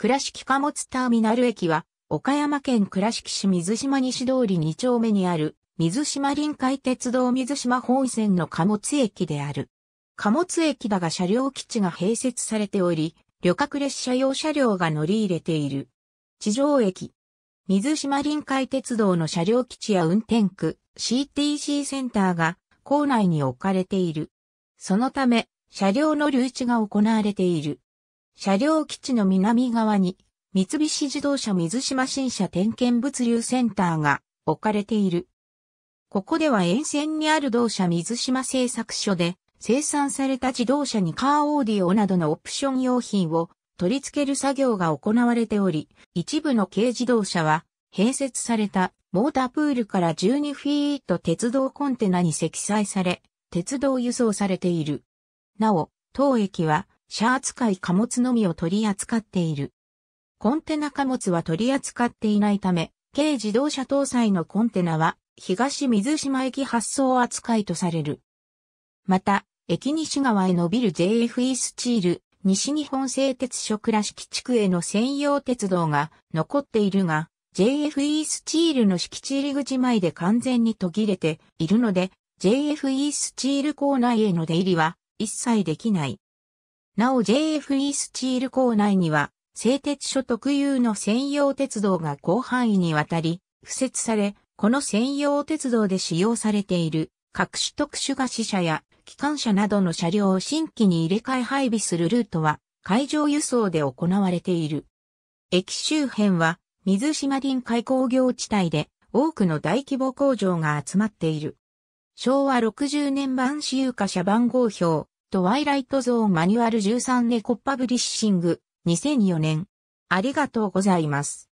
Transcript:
倉敷貨物ターミナル駅は、岡山県倉敷市水島西通り2丁目にある、水島臨海鉄道水島本線の貨物駅である。貨物駅だが車両基地が併設されており、旅客列車用車両が乗り入れている。地上駅。水島臨海鉄道の車両基地や運転区、CTC センターが、構内に置かれている。そのため、車両の留置が行われている。車両基地の南側に、三菱自動車水島新車点検物流センターが置かれている。ここでは沿線にある同社水島製作所で生産された自動車にカーオーディオなどのオプション用品を取り付ける作業が行われており、一部の軽自動車は併設されたモータープールから12フィート鉄道コンテナに積載され、鉄道輸送されている。なお、当駅はシャー扱い貨物のみを取り扱っている。コンテナ貨物は取り扱っていないため、軽自動車搭載のコンテナは東水島駅発送扱いとされる。また、駅西側へ伸びる JFE スチール、西日本製鉄所倉敷地区への専用鉄道が残っているが、JFE スチールの敷地入り口前で完全に途切れているので、JFE スチール構内への出入りは一切できない。なお JFE スチール構内には、製鉄所特有の専用鉄道が広範囲にわたり、付設され、この専用鉄道で使用されている各種特殊が死者や機関車などの車両を新規に入れ替え配備するルートは海上輸送で行われている。駅周辺は水島林海工業地帯で多くの大規模工場が集まっている。昭和60年版私有化車番号表トワイライトゾーンマニュアル13ネコパブリッシング2004年。ありがとうございます。